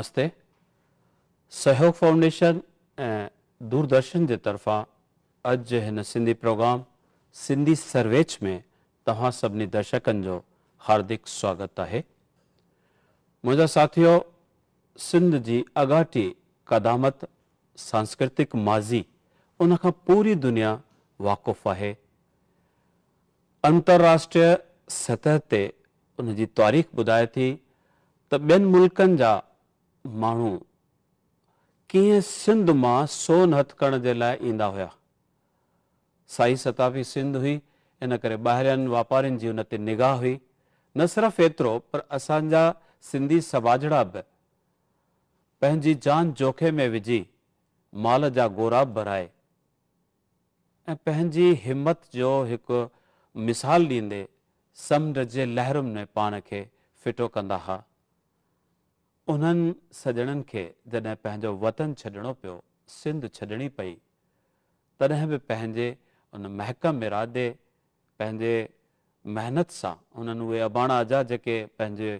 नमस्ते सहयोग फाउंडेशन ऐं दूरदर्शन के तरफा अज जे हिन सिंधी प्रोग्राम सिंधी सर्वेच में तव्हां सभिनी दर्शकनि जो हार्दिक स्वागत है मुंहिंजा साथियो सिंध जी अगाटी क़दामत सांस्कृतिक माज़ी उन पूरी दुनिया वाक़ुफ़ है अंतर्राष्ट्रीय सतह ते उन तारीख़ ॿुधाए थी तो ॿियनि मुल्कनि जा माण्हू कीअं सिंध मां सोन हथ करण जे लाइ ईंदा हुया साई सतापी सिंध हुई इन करे ॿाहिरियनि वापारियुनि जी हुन ते निगाह हुई न सिर्फ़ु एतिरो पर असांजा सिंधी सवाजड़ा बि पंहिंजी जान जोखे में विझी माल जा गोरा भराए ऐं पंहिंजी हिमत जो हिकु मिसाल ॾींदे समुंड जे लहरुनि में पाण खे फिटो कंदा हुआ उन्हनि सॼणनि खे जॾहिं पंहिंजो वतनु छॾिणो पियो सिंध छॾणी पई तॾहिं बि पंहिंजे उन महकम इरादे पंहिंजे महिनत सां उन्हनि उहे अॿाणा जा जेके पंहिंजे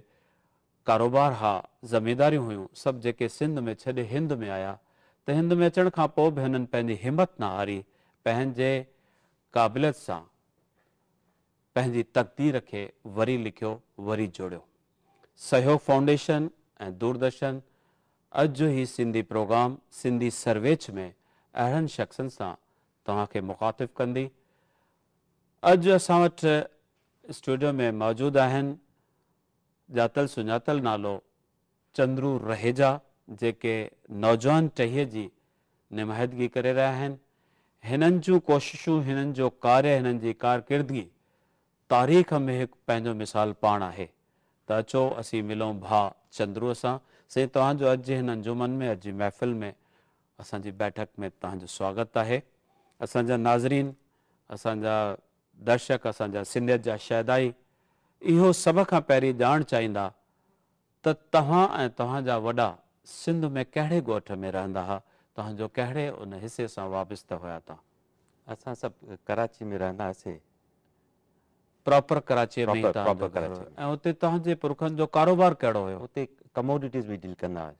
कारोबार हुआ ज़मीदारियूं हुयूं सभु जेके सिंध में छॾे हिंद में आया त हिंद में अचण खां पोइ बि हिननि पंहिंजी हिमत न हारी पंहिंजे क़ाबिलियत सां पंहिंजी तकदीर खे वरी लिखियो वरी जोड़ियो सहयोग फाउंडेशन ऐं दूरदर्शन अॼु ई सिंधी प्रोग्राम सिंधी सर्वेच में अहिड़नि शख़्सनि सां तव्हांखे मुखातिफ़ु कंदी अॼु असां वटि स्टूडियो में मौजूदु आहिनि ॼातलु सुञातलु नालो चंद्रू रहेजा जेके नौजवान टहीअ जी निमाइदगी करे रहिया आहिनि हिननि जूं कोशिशूं हिननि जो कार्य हिननि जी कारकिर्दगी तारीख़ में हिकु पंहिंजो मिसाल पाण आहे त अचो असीं मिलूं भाउ चंद्रूअ सां से तव्हांजो अॼु जे अंजुमन में अॼु जी महफ़िल में असांजी बैठक में तव्हांजो स्वागत आहे असांजा नाज़रीन असांजा दर्शक असांजा सिंधियत जा शहदाई इहो सभ खां पहिरीं ॼाण चाहींदा त तव्हां ऐं तव्हांजा वॾा सिंध में कहिड़े ॻोठ में रहंदा हुआ तव्हांजो कहिड़े उन हिसे सां वाबस्तु हुया था असां सभु कराची में रहंदासीं कहिड़ो कंदा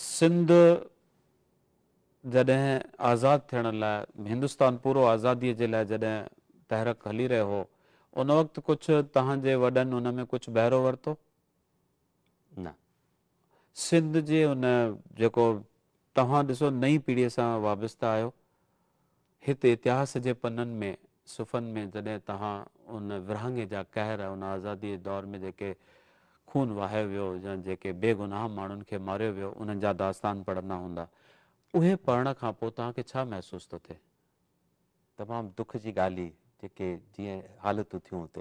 सिंध जॾहिं आज़ाद थियण लाइ हिंदुस्तान पूरो आज़ादीअ जे लाइ जॾहिं तहरक हली रहियो हो उन वक़्त कुझु तव्हांजे वॾनि हुन में कुझु बहिरो वरितो न सिंध जे हुन जेको तव्हां ॾिसो नई पीढ़ीअ सां वाबस्ता आहियो हिते इतिहास जे पननि में सुफ़नि में जॾहिं तव्हां उन विरहाङे जा कहर उन आज़ादीअ जे दौर में जेके खून वाहियो वियो या जेके बेगुनाह माण्हुनि खे मारियो वियो उन्हनि जा दास्तान पढ़ंदा हूंदा उहे पढ़ण खां पोइ तव्हांखे छा महसूसु थो थिए तमामु दुख जी ॻाल्हि ई जेके जीअं हालतूं थियूं हुते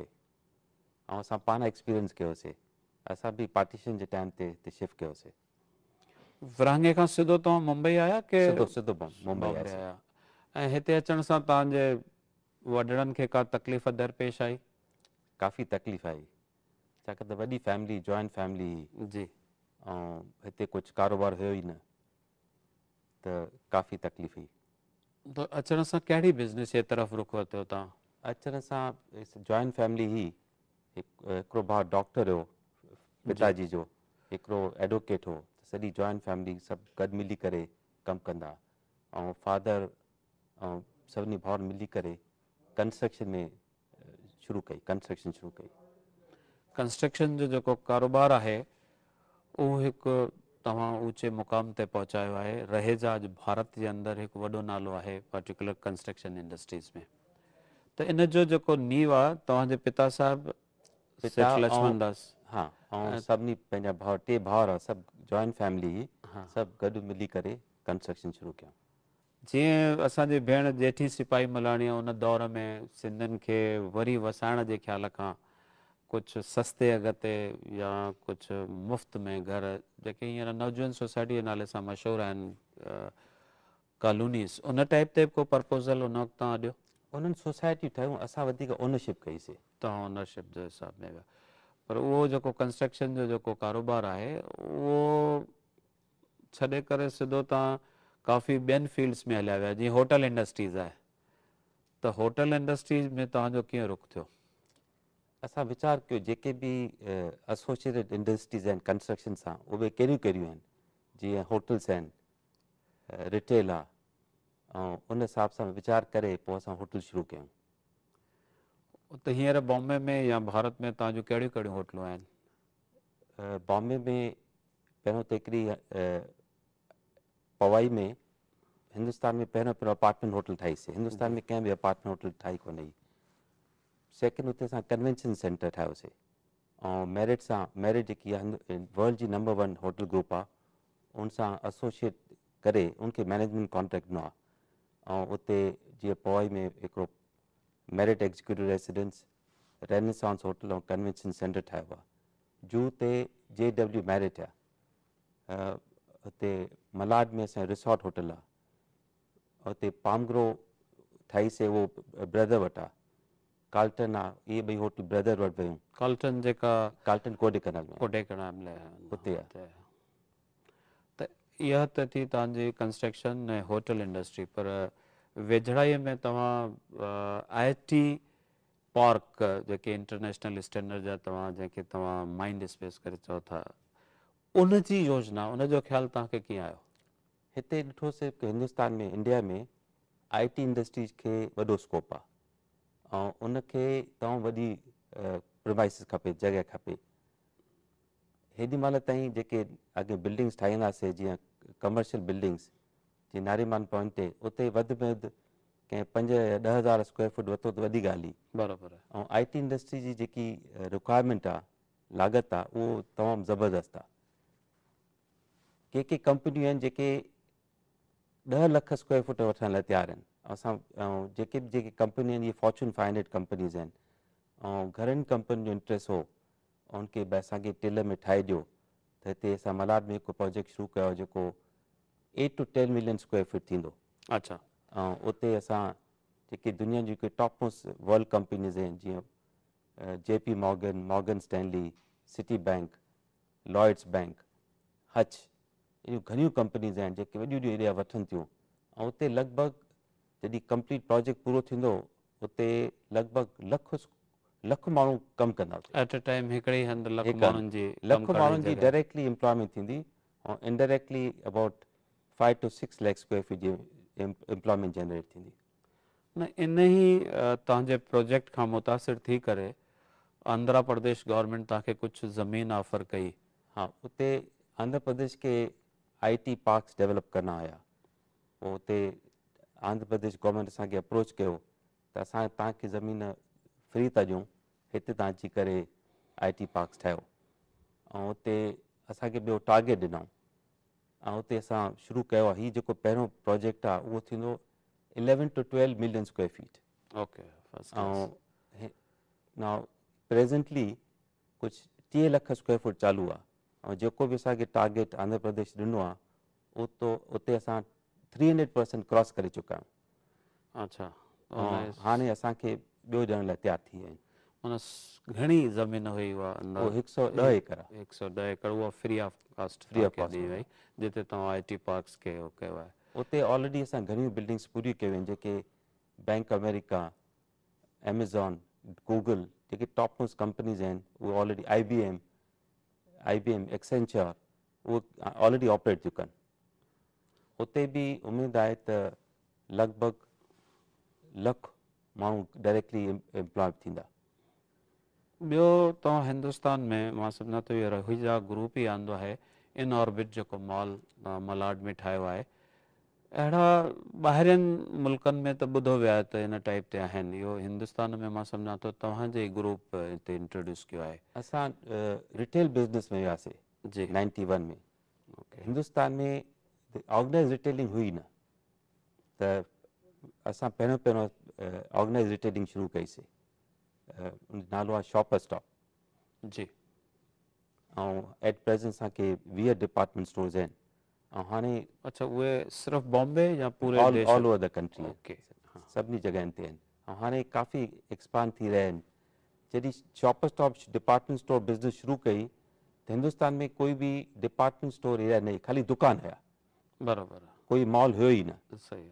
ऐं असां पाण एक्सपीरियंस कयोसीं असां बि पार्टीशन जे टाइम ते हिते शिफ्ट कयोसीं विरहाङे खां सिधो तव्हां मुंबई आया की सिधो सिधो मुंबई आया ऐं हिते अचण सां तव्हांजे वॾड़नि खे का तकलीफ़ दरपेश आई काफ़ी तकलीफ़ आई छाकाणि त वॾी फैमिली जॉइंट फैमिली हुई ऐं हिते कुझु कारोबार हुयो ई न त काफ़ी तकलीफ़ हुई त अचण सां कहिड़ी बिज़नेस जे तरफ़ रुख वरितो तव्हां अचण सां जॉइंट फैमिली हुई हिकिड़ो भाउ डॉक्टर हुयो पिताजी जो हिकिड़ो एडवोकेट हो सॼी जॉइंट फैमिली सभु गॾु मिली करे कमु कंदा ऐं फादर सभी भाउर मिली करे कंस्ट्रक्शन में शुरू कई कंस्ट्रक्शन शुरू कई कंस्ट्रक्शन जो जो कारोबार है वो एक तुम ऊंचे मुक़ाम ते पहुंचाया है रहेजा अज भारत के अंदर एक वो नालो है पर्टिकुलर कंस्ट्रक्शन इंडस्ट्रीज़ में तो इन जो जेको नीव आ पिता साहब पिता लक्ष्मण दास हाँ सब सभिनी टे भाव सब जॉइंट फैमिली हाँ, सब गड़ मिली करे कंस्ट्रक्शन शुरू किया जीअं असांजे भेण जेठी सिपाही मल्हाणी उन दौर में सिंधियुनि खे वरी वसाइण जे ख़्याल खां कुझु सस्ते अघ ते या कुझु मुफ़्त में घर जेके हींअर नवजवान सोसाइटी जे नाले सां मशहूरु आहिनि कॉलोनीस उन टाइप ते को प्रपोज़ल उन वक़्तु तव्हां ॾियो उन्हनि सोसाइटियूं ठहियूं असां वधीक ओनरशिप कईसीं तव्हां ऑनरशिप जे हिसाब में विया पर उहो जेको कंस्ट्रक्शन जो जेको कारोबार आहे उहो छॾे करे सिधो तव्हां काफ़ी ॿियनि फील्ड्स में हलिया विया जीअं होटल इंडस्ट्रीज़ आहे त तो होटल इंडस्ट्रीज़ में तव्हांजो तो कीअं रुख थियो असां वीचार कयो जेके बि एसोसिएटेड इंडस्ट्रीज़ आहिनि कंस्ट्रक्शन सां उहे कहिड़ियूं कहिड़ियूं आहिनि जीअं होटल्स आहिनि रिटेल आहे ऐं उन हिसाब सां वीचार करे पोइ तो असां होटल शुरू कयूं त हींअर बॉम्बे में या भारत में तव्हांजूं कहिड़ियूं कहिड़ियूं होटलूं आहिनि बॉम्बे में पहिरियों त हिकिड़ी पवाई में हिंदुस्तान में पहला पहिरियों अपार्टमेंट होटल ठाई से हिंदुस्तान हम्म। में कंहिं अपार्टमेंट होटल ठाई को नहीं सेकेंड हुते कन्वेंशन सेंटर ठाहियोसीं और मैरिट सां मैरिट जेकी आहे वर्ल्ड जी नंबर वन होटल ग्रुप आ उन सां एसोसिएट करे उनके मैनेजमेंट कॉन्ट्रेक्ट दिनों और ऐं जो पवाई में एक Marriott executive residence renaissance hotel और कन्वेंशन सेंटर ठाहियो आहे जू ते जे डब्ल्यू मैरिट है उते मलाड में असांजो रिसोर्ट होटल आहे हुते पामग्रो ठही से वो ब्रदर वटा आहे आ ये इहे होटल ब्रदर वटि वियूं काल्टन जेका काल्टन कोडेकनाल में कोडेकनाल में हुते आहे त यह त थी तव्हांजी कंस्ट्रक्शन ने होटल इंडस्ट्री पर वेझड़ाईअ में तव्हां आई टी पार्क जेके इंटरनेशनल स्टैंडर्ड जा तव्हां जंहिंखे तव्हां माइंड स्पेस करे चओ था उन जी योजना उन जो ख़्यालु तव्हांखे कीअं आयो हिते ॾिठोसीं की हिंदुस्तान में इंडिया में आई टी इंडस्ट्रीज खे वॾो स्कोप आहे ऐं उनखे तमामु वॾी प्रवाइसिस खपे जॻहि खपे हेॾी महिल ताईं जेके अॻे बिल्डिंग्स ठाहींदासीं जीअं कमर्शियल बिल्डिंग्स जीअं नारीमान पॉइंट ते उते वधि में वधि कंहिं पंज ॾह हज़ार स्क्वायर फुट वरितो त वॾी ॻाल्हि ई बराबरि आहे ऐं आई टी इंडस्ट्री जी जेकी रिक्वायरमेंट आहे लागत आहे उहो तमामु ज़बरदस्तु आहे के कंपनियूं आहिनि जेके ॾह लख स्क्वायर फुट वठण लाइ तयारु आहिनि असां जेके बि जेके कंपनियूं आहिनि इहे फॉर्चून फाइव हंड्रेड कंपनीज़ आहिनि ऐं घणनि कंपनियुनि जो इंट्रस्ट हो उनखे बि असांखे टिल में ठाहे ॾियो त हिते असां मलाड में हिकु प्रोजेक्ट शुरू कयो जेको eight to ten million square feet थींदो अच्छा ऐं उते असां जेके दुनिया जूं जेके टॉप मोस्ट वर्ल्ड कंपनीज़ आहिनि जीअं J P Morgan Morgan Stanley Citibank Lloyds bank Hutch अहिड़ियूं घणियूं कंपनीज़ आहिनि जेके वॾियूं वॾियूं एरिया वठनि थियूं ऐं हुते लॻभॻि जॾहिं कंप्लीट प्रोजेक्ट पूरो थींदो हुते लॻभॻि लख लख माण्हू कमु कंदा एट अ टाइम हिकिड़े हंधि लख माण्हुनि जी डायरेक्टली इम्प्लॉयमेंट थींदी ऐं indirectly about five to six lakhs square feet जी इम्प्लॉयमेंट जनरेट थींदी न इन ई तव्हांजे प्रोजेक्ट खां मुतासिर थी करे आंध्र प्रदेश गवर्नमेंट तव्हांखे कुझु ज़मीन ऑफर कई हा उते आंध्र प्रदेश खे आई टी पार्क्स डेवलप करना आया पोइ आंध्र प्रदेश गवर्नमेंट असांखे अप्रोच किया तो अस ज़मीन फ्री था दूँ हिते अची कर आई टी पार्क्स ठाहियो और उत अस टारगेट ॾिनऊं ऐं शुरू किया आहे जो पे project eleven to twelve million square feet okay presently कुछ टीह लख स्क्वेयर फुट चालू आ ऐं जेको बि असांखे टारगेट आंध्रप्रदेश ॾिनो आहे उतो उते असां थ्री हंड्रेड परसेंट क्रॉस करे चुका आहियूं अच्छा ऐं हाणे असांखे ॿियो ॼण लाइ तयारु थी विया आहिनि घणी ज़मीन हुई उहा एकड़ी ऑफ कॉस्ट तव्हां खे उते ऑलरेडी असां घणियूं बिल्डिंग्स पूरी कयूं आहिनि जेके बैंक अमेरिका एमेज़ॉन गूगल जेके टॉप मोस्ट कंपनीस आहिनि उहे already I B M IBM, Accenture वो एक्सेंचर उहे ऑलरेडी ऑपरेट थियूं कनि उते बि उमेदु आहे त लॻभॻि लख माण्हू डायरेक्टली इम्प्लॉयड थींदा ॿियो तव्हां हिंदुस्तान में मां सम्झा थो इहो रोहिजा ग्रुप ई आंदो आहे इन ऑर्बिट जेको मॉल मलाड में ठाहियो आहे अड़ा बाहर मुल्क में तो बुध वह तो इन टाइप के हैं यो हिंदुस्तान में मां तो तहज तव्हांजे ग्रुप हिते इंट्रोड्यूस किया है अस रिटेल बिज़नेस में वियासीं जी नाइंटी वन में okay. हिंदुस्तान में ऑर्गनाइज़ रिटेलिंग हुई न त असां पहिरियों पहिरियों ऑर्गनाइज़ रिटेलिंग शुरू कई से नालो आ शॉप स्टॉप जी और at present K V department stores हैं हाणे अच्छा उहे सिर्फ़ बॉम्बे या पूरे ऑल ओवर द कंट्री सभिनी जॻहियुनि ते आहिनि हाणे काफ़ी एक्सपांड थी रहिया आहिनि जॾहिं shop stop department store business शुरू कई त हिंदुस्तान में कोई बि डिपार्टमेंट स्टोर एरिया न खाली दुकान हुया बराबरि कोई मॉल हुयो ई न सही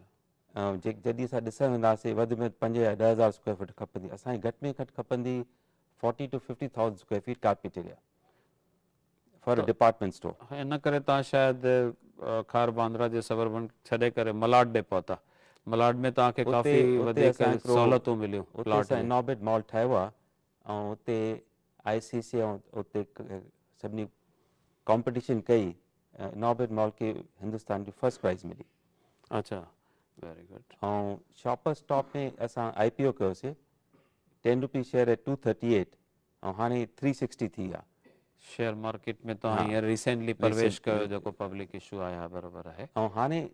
जॾहिं असां ॾिसणु वेंदासीं वधि में वधि पंज या ॾह हज़ार स्क्वेयर फीट खपंदी असांखे घटि में घटि खपंदी forty to fifty thousand square feet carpet area for department store इन करे तव्हां शायदि खार बांद्रा जे सबरबन छॾे करे मलाड डे पहुता मलाड में तव्हांखे काफ़ी वधीक सहूलियतूं मिलियूं इनोबेट मॉल ठहियो आहे उते आई सी सी ऐं उते सभिनी कॉम्पिटिशन कई इनोबेट मॉल के हिंदुस्तान की फर्स्ट प्राइज़ मिली अच्छा वेरी गुड और शॉपर स्टॉप में असां आई पी ओ कयोसीं ten rupee share two thirty eight ऐं हाणे थ्री सिक्सटी थी आहे शेयर मार्केट में तो हाँ, रिसेंटली हाँ, प्रवेश कर जेको पब्लिक इशू आया बराबर है आहे ऐं हाणे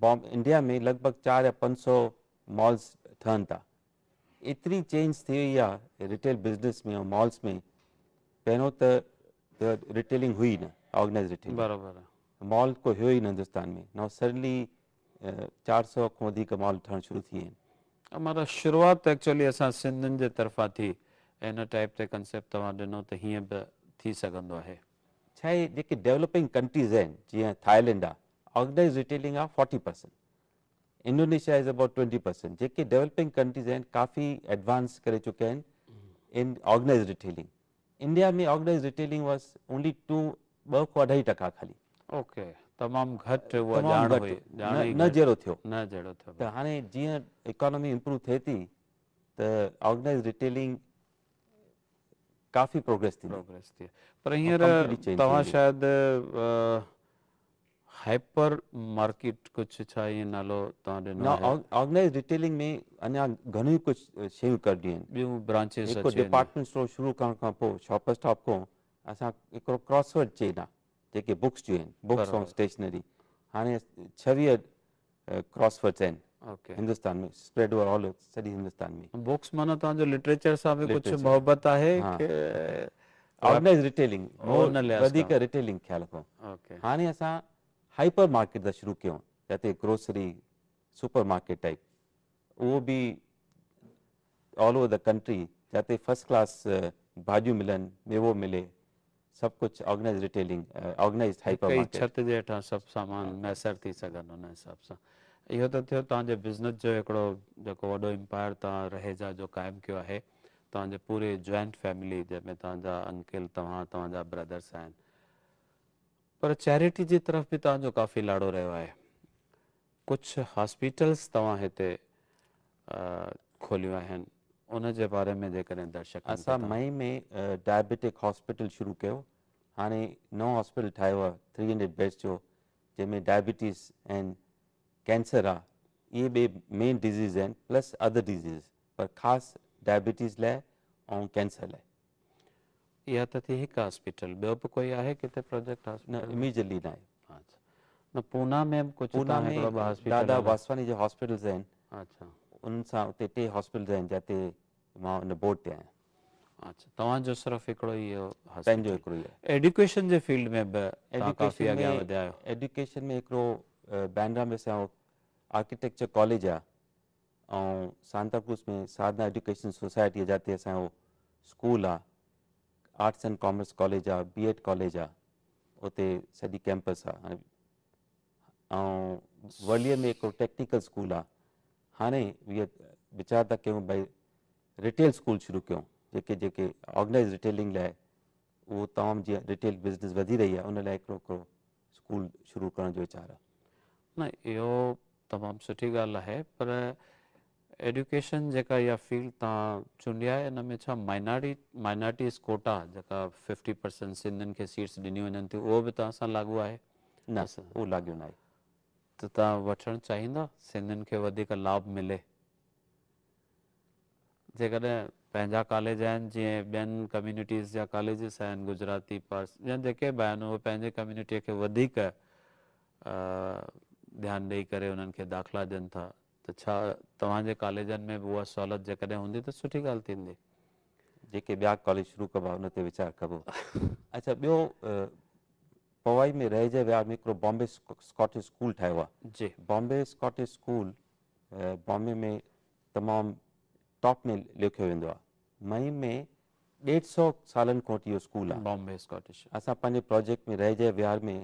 बॉम्ब इंडिया में लगभग चार या पंज सौ मॉल्स ठहन था इतनी चेंज थी वई रिटेल बिज़नेस में और मॉल्स में पहिरियों तो रिटेलिंग तो हुई ना ऑर्गेनाइज़ रिटेल बराबर मॉल को हुयो ही न हिंदुस्तान में नओ सडनली चार सौ खां वधीक मॉल ठहन शुरू थी हमारा शुरुआत एक्चुअली असा सिंधन के तरफा थी इन टाइप ते कंसेप्ट तव्हां ॾिनो त हीअं बि थी सघंदो आहे छा आहे जेके डेवलपिंग कंट्रीज़ आहिनि जीअं थाईलैंड आहे ऑर्गनाइज़ रिटेलिंग आहे forty percent Indonesia is about twenty percent जेके डेवलपिंग कंट्रीज़ आहिनि काफ़ी एडवांस करे चुकिया आहिनि इन ऑर्गनाइज़ रिटेलिंग इंडिया में organise retailing was only two ॿ खां अढाई टका खाली ओके तमामु घटि न जहिड़ो थियो न जहिड़ो थियो त हाणे जीअं इकोनॉमी इम्प्रूव थिए थी त ऑर्गनाइज़ रिटेलिंग काफ़ी प्रोग्रेस थी प्रोग्रेस थी पर हींअर तव्हां शायदि हाइपर मार्केट कुझु छा ईअं नालो तव्हां ॾिनो ऑर्गेनाइज रिटेलिंग में अञा घणियूं कुझु शयूं कढियूं आहिनि ॿियूं ब्रांचेस हिकु डिपार्टमेंट स्टोर शुरू करण खां पोइ शॉप स्टॉप खां असां हिकिड़ो क्रॉसवर्ड चेन आहे जेके बुक्स जूं आहिनि बुक्स ऐं स्टेशनरी हाणे छवीह क्रॉसवर्ड्स आहिनि okay. हिंदुस्तान में स्प्रेड हुआ ऑल सॼी हिंदुस्तान में बुक्स माना तो जो लिटरेचर सा सां कुछ मोहब्बत है हाँ। के ऑर्गेनाइज रिटेलिंग मोर नले वधीक रिटेलिंग ख़्याल को ओके हाणे असां हाइपर मार्केट द शुरू कयूं जिते ग्रोसरी सुपरमार्केट टाइप वो भी ऑल ओवर द कंट्री जिते फर्स्ट क्लास भाजू मिलन मेवो मिले सब कुछ ऑर्गेनाइज रिटेलिंग ऑर्गेनाइज ऑर्गनाइज़ी छत जे हेठां सभु सामान मैसर थी सघनि हुन हिसाब सां इहो त थियो तव्हांजे बिज़नेस जो हिकिड़ो जेको वॾो इम्पायर तव्हां रहेजा जो क़ाइमु कयो आहे तव्हांजे पूरे जॉइंट फैमिली जंहिंमें तव्हांजा अंकिल तव्हां तव्हांजा ब्रदर्स आहिनि पर चैरिटी जी तरफ़ बि तव्हांजो काफ़ी लाड़ो रहियो आहे कुझु हॉस्पिटल्स तव्हां हिते खोलियूं आहिनि उनके बारे में जेकॾहिं दर्शक असां अच्छा, मई में डायबिटिक हॉस्पिटल शुरू किया हाणे नओं हॉस्पिटल ठाहियो आहे थ्री हंड्रेड बेड्स जो जैमें डायबिटीज़ एंड कैंसर आ ये बे मेन डिज़ीज़ हैं प्लस अदर डिज़ीज़ पर खास डायबिटीज़ लाइ और कैंसर लाइ या तो थी एक हॉस्पिटल ॿियो बि कोई आहे किथे प्रोजेक्ट हॉस्पिटल इमीजिएटली ना अच्छा न पूना में कुछ कुझु पूना तो में तो दादा वासवानी जो हॉस्पिटल्स हैं अच्छा उन सां टे हॉस्पिटल आहिनि जिते मां उन बोर्ड ते आहियां कॉलेज आहे ऐं सांताक्रूस में साधना एडुकेशन सोसाइटी आहे जिते असांजो स्कूल आहे आर्ट्स एंड कॉमर्स कॉलेज आहे उते सॼी कैंपस आहे आहे हाणे हीअ वीचार था कयूं भई रिटेल स्कूल शुरू कयूं जेके जेके ऑर्गनाइज़ रिटेलिंग लाइ उहो तमामु जीअं रिटेल बिज़नेस वधी रही आहे उन लाइ हिकिड़ो हिकिड़ो स्कूल शुरू करण जो वीचारु आहे न इहो तमामु सुठी ॻाल्हि आहे पर एडुकेशन जेका इहा फील्ड तव्हां चूंडिया इन में छा माइनॉरिटी माइनोरिटी स्कोटा जेका फिफ्टी परसेंट सिंधियुनि खे सीट्स ॾिनी वञनि थियूं उहो बि तव्हां सां लागू आहे न सर उहो लागू नाहे त तव्हां वठणु चाहींदा सिंधियुनि खे वधीक लाभ मिले जेकॾहिं पंहिंजा कॉलेज आहिनि जीअं ॿियनि कम्युनिटीज़ जा कॉलेजिस आहिनि गुजराती पार्स या जेके बि आहिनि उहे पंहिंजे कम्युनिटीअ खे वधीक ध्यानु ॾेई करे उन्हनि खे दाख़िला ॾियनि था त छा तव्हांजे कॉलेजनि में बि उहा सहुलियत जेकॾहिं हूंदी त सुठी ॻाल्हि थींदी जेके ॿिया कॉलेज शुरू कबा उन ते कबो अच्छा ॿियो पवाई में रह जाए विया हिकिड़ो बॉम्बे स्कॉटिश स्कूल ठहियो आहे जी बॉम्बे स्कॉटिश स्कूल बॉम्बे में तमाम टॉप में लेखियो वेंदो मई में डेढ़ सौ साल खां स्कूल आहे बॉम्बे स्कॉटिश असां पंहिंजे प्रोजेक्ट में रह जाए विहार में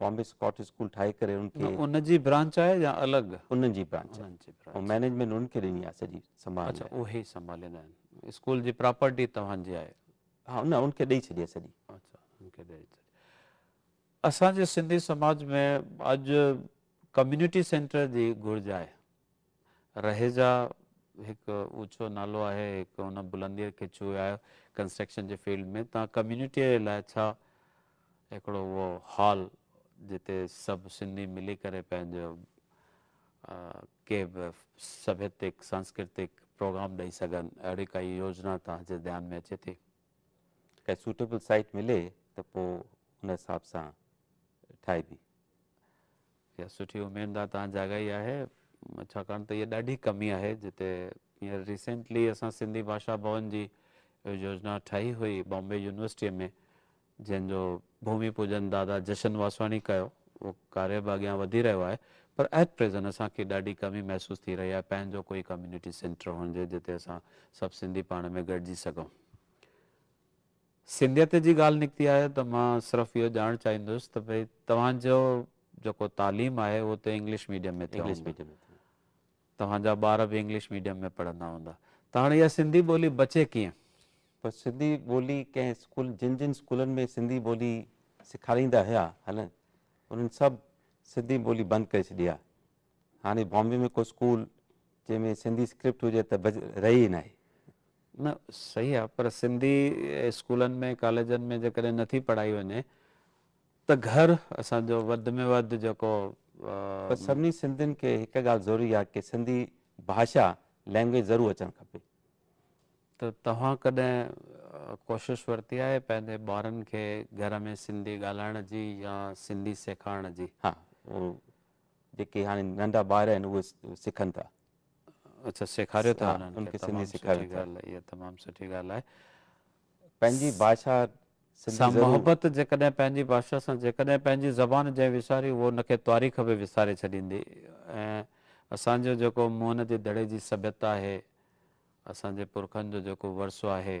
बॉम्बे स्कॉटिश स्कूल ठाई करे उनखे उनजी ब्रांच आहे या अलॻि उन्हनि जी ब्रांच आहे मैनेजमेंट उनके खे ॾिनी आहे सॼी संभाल अच्छा संभाल संभालींदा आहिनि स्कूल जी प्रॉपर्टी तव्हांजी आहे हा न उनखे ॾेई छॾी आहे सॼी अच्छा उनके ॾेई छ असांजे सिंधी समाज में अॼु कम्यूनिटी सेंटर जी घुर्ज आहे रहेजा हिकु ऊचो नालो आहे हिकु हुन बुलंदीअ खे छुआ आहे कंस्ट्रक्शन जे फील्ड में तव्हां कम्यूनिटीअ जे लाइ छा हिकिड़ो उहो हॉल जिते सभु सिंधी मिली करे पंहिंजो के बि सभ्यतिक सांस्कृतिक प्रोग्राम ॾेई सघनि अहिड़ी काई योजना तव्हांजे ध्यान में अचे थी काई सुटेबल साइट मिले त पोइ हुन हिसाब सां ठाहिबी इहा सुठी आहे तव्हां जाॻ ई आहे छाकाणि त इहा ॾाढी कमी आहे जिते हींअर रिसेंटली असां सिंधी भाषा भवन जी योजना ठाही हुई बॉम्बे यूनिवर्सिटीअ में जंहिंजो भूमि पूजन दादा जशन वासवाणी कयो उहो कार्य बि अॻियां वधी रहियो आहे पर एट प्रेज़ेंट असांखे ॾाढी कमी महसूसु थी रही आहे पंहिंजो कोई कम्यूनिटी सेंटर हुजे जिते असां सभु सिंधी पाण में गॾिजी सघूं सिंधियत जी ॻाल्हि निकिती आहे त मां सिर्फ़ु इहो ॼाण चाहींदुसि त भई तव्हांजो जेको तालीम आहे उहो त इंग्लिश मीडियम में इंग्लिश मीडियम तव्हांजा ॿार बि इंग्लिश मीडियम में पढ़ंदा हूंदा त हाणे इहा सिंधी ॿोली बचे कीअं पर सिंधी ॿोली कंहिं स्कूल जिन जिन स्कूलनि में सिंधी ॿोली सेखारींदा हुआ हलनि उन्हनि सभु सिंधी ॿोली बंदि करे छॾी आहे हाणे बॉम्बे में को स्कूल जंहिंमें सिंधी स्क्रिप्ट हुजे त रही न आहे न सही आहे पर सिंधी स्कूलनि में कॉलेजनि में जेकॾहिं नथी पढ़ाई वञे त घर असांजो वधि में वधि जेको सभिनी सिंधियुनि खे हिकु ॻाल्हि ज़रूरी आहे की सिंधी भाषा लैंग्वेज ज़रूरु अचणु खपे त तव्हां कॾहिं कोशिशि वरिती आहे पंहिंजे ॿारनि खे घर में सिंधी ॻाल्हाइण जी या सिंधी सेखारण जी हा उहो हाणे नंढा ॿार आहिनि उहे सिखनि था अच्छा सेखारियो था सिंधी वञनि तमामु सुठी ॻाल्हि आहे पंहिंजी भाषा सां मोहबत जेकॾहिं पंहिंजी भाषा सां जेकॾहिं पंहिंजी ज़बान जंहिं विसारी उहा हुन खे तवारीख बि विसारे छॾींदी ऐं असांजो जेको मोहन जे दड़े जी सभ्यता आहे असांजे पुरखनि जो जेको वरसो आहे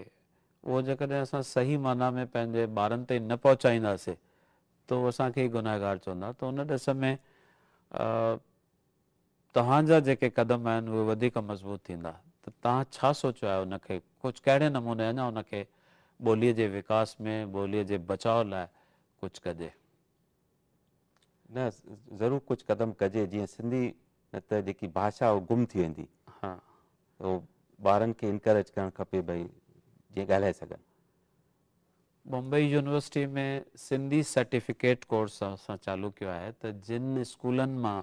उहो जेकॾहिं असां सही माना में पंहिंजे ॿारनि ते न पहुचाईंदासीं त उहो असांखे गुनाहगार चवंदा त उन ॾिस में अ तव्हांजा जेके क़दम आहिनि उहे वधीक मज़बूत थींदा त तव्हां छा सोचियो आहे हुनखे कुझु कहिड़े नमूने अञा हुन ॿोलीअ जे विकास में ॿोलीअ जे बचाव लाइ कुझु कजे न ज़रूरु कुझु क़दम कजे जीअं सिंधी न त जेकी भाषा उहा गुम थी वेंदी हा उहो ॿारनि खे इनकरेज करणु खपे भई जीअं ॻाल्हाए सघनि बंबई यूनिवर्सिटी में सिंधी सर्टिफिकेट कोर्स असां चालू कयो आहे त जिन स्कूलनि मां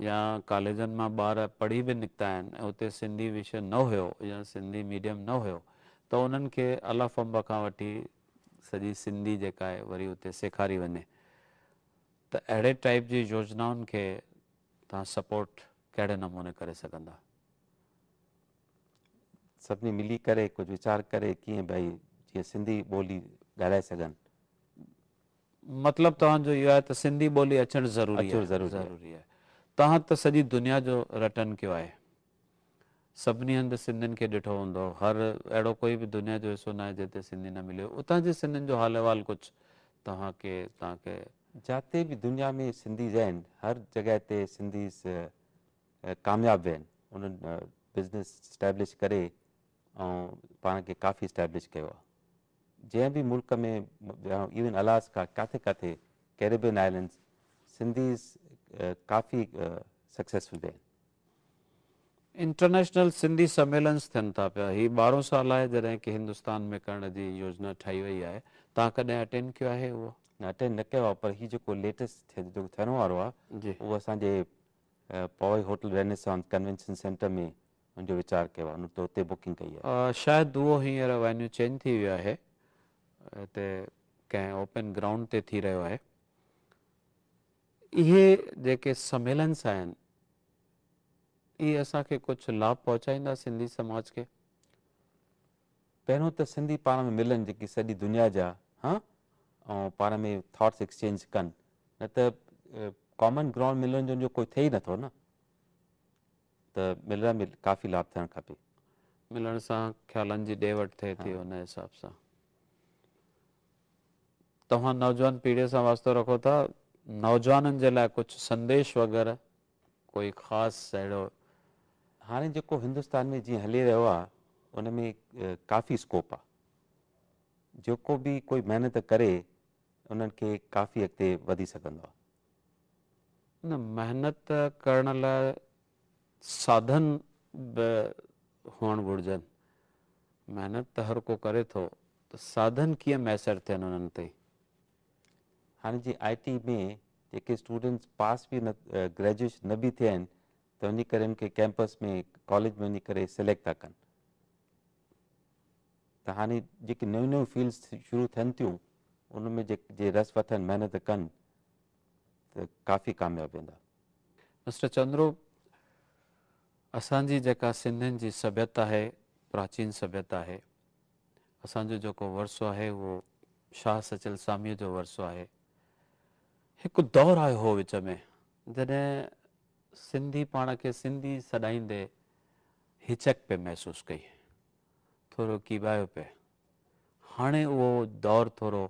या कॉलेजनि मां ॿार पढ़ी बि निकिता आहिनि ऐं हुते सिंधी विषय न हुयो या सिंधी मीडियम न हुयो त उन्हनि खे अलाफ़ंब खां वठी सॼी सिंधी जेका आहे वरी उते सेखारी वञे त अहिड़े टाइप जी योजनाउनि खे तव्हां सपोर्ट कहिड़े नमूने करे सघंदा सभिनी मिली करे कुझु वीचार करे कीअं भई जीअं सिंधी ॿोली ॻाल्हाए सघनि मतिलबु तव्हांजो इहो आहे त सिंधी ॿोली अचणु ज़रूरी आहे तव्हां त सॼी दुनिया जो रटन कयो आहे सभिनी हंधि सिंधियुनि खे ॾिठो हूंदो हर अहिड़ो कोई बि दुनिया जो हिसो न आहे जिते सिंधी न मिलियो उतां जे सिंधियुनि जो हाल अहिवाल कुझु तव्हांखे तव्हांखे जिते बि दुनिया में सिंधी आहिनि हर जॻह ते सिंधीस कामयाबु विया आहिनि उन्हनि बिज़नेस स्टैब्लिश करे ऐं पाण खे काफ़ी स्टैब्लिश कयो आहे जंहिं बि मुल्क में इवन अलास्का किथे किथे कैरेबियन आइलैंड्स सिंधीज़ काफ़ी सक्सेसफुल आहिनि इंटरनेशनल सिंधी सम्मेलन्स थियनि था पिया हीउ ॿारहों साल आहे जॾहिं की हिंदुस्तान में करण जी योजना ठाही वई आहे तव्हां कॾहिं अटेंड कयो आहे उहो अटेंड न कयो आहे पर हीउ जेको लेटेस्ट जेको थियण वारो आहे उहो असांजे Powai hotel Renaissance convention centre में हुन वीचार कयो आहे त हुते बुकिंग कई आहे शायदि उहो हींअर वेन्यू चेंज थी वियो आहे हिते कंहिं ओपन ग्राउंड ते थी रहियो आहे ये जेके सम्मेलन्स आहिनि इहे असांखे कुझु लाभ पहुचाईंदा सिंधी समाज खे पहिरियों त तो सिंधी पाण में मिलनि जेकी सॼी दुनिया जा हा ऐं पाण में थॉट्स एक्सचेंज कनि न त कॉमन ग्राउंड मिलण जो कोई थिए ई नथो न त तो मिलण में काफ़ी लाभ थियणु खपे मिलण सां ख़्यालनि जी ॾे वठि थिए थी हुन हाँ। हिसाब सां तव्हां तो नौजवान पीढ़ीअ सां वास्तो रखो था नौजवाननि जे लाइ कुझु संदेश वग़ैरह कोई ख़ासि अहिड़ो हाणे जेको हिंदुस्तान में जीअं हली रहियो आहे में काफ़ी स्कोप आहे जेको बि कोई महिनत करे उन्हनि खे काफ़ी अॻिते वधी सघंदो आहे न महिनत करण लाइ साधन बि हुअणु घुरिजनि महिनत त हर को करे थो त साधन कीअं मैसर थियनि उन्हनि हाँ जी आई टी में जो स्टूडेंट्स पास भी न ग्रेजुएशन न भी थे तो वही कर कैंपस में कॉलेज में वही सिलेक्ट था कन तो हाँ जी नयू नयू फील्ड्स शुरू थन थियूं उनमें रस वन मेहनत कन तो काफ़ी कामयाब वेंदा मिस्टर चंद्रो असि जेका की सभ्यता है प्राचीन सभ्यता है असांजो जो वर्सो है वो शाह सचल स्वामी जो वर्सो है हिकु दौरु आयो हो विच में जॾहिं सिंधी पाण खे सिंधी सॾाईंदे हिचक पिए महसूसु कई थोरो कीबायो पिए हाणे उहो दौरु थोरो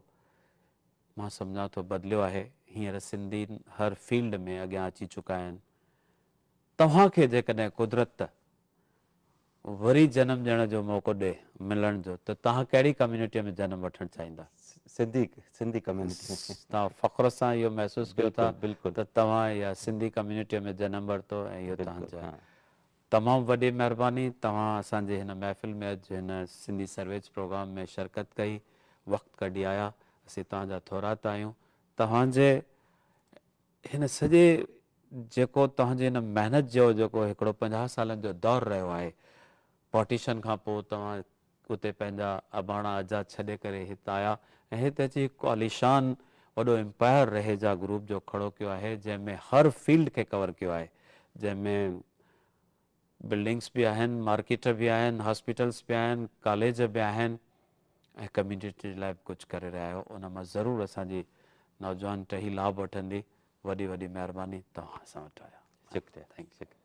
मां सम्झा थो बदिलियो आहे हींअर सिंधियुनि हर फील्ड में अॻियां अची चुका आहिनि तव्हांखे जेकॾहिं क़ुदिरत वरी जनमु ॾियण जो मौको ॾिए मिलण जो त तव्हां कहिड़ी कम्यूनिटीअ में जनमु वठणु चाहींदा सिंधी सिंधी कम्यूनिटी तव्हां फ़ख्रु सां इहो महसूसु कयो था बिल्कुलु त तव्हां इहा सिंधी कम्यूनिटीअ में जनम वरितो ऐं इहो तव्हांजो तमामु वॾी महिरबानी तव्हां असांजे हिन महफ़िल में अॼु हिन सिंधी सर्विस प्रोग्राम में शिरकत कई वक़्तु कढी आया असीं तव्हांजा थोरात आहियूं तव्हांजे हिन सॼे जेको तव्हांजे हिन महिनत जो जेको हिकिड़ो पंजाह सालनि जो दौरु रहियो आहे पॉटिशन खां पोइ तव्हां उते पंहिंजा अबाणा अजा छॾे करे हिते आया ऐं हिते हिकु आलिशान वॾो एम्पायर रहेजा ग्रुप जो खड़ो किया है जैमें हर फील्ड के कवर कयो आहे जंहिंमें बिल्डिंग्स भी आहिनि मार्केट भी आहिनि हॉस्पिटल्स भी आहिनि कॉलेज भी आहिनि ऐं कम्यूनिटी लाइ बि कुझु करे रहिया आहियो उन मां ज़रूरु असांजी नौजवान टही लाभ वी वी वही महिरबानी शुक्रिया थैंक यू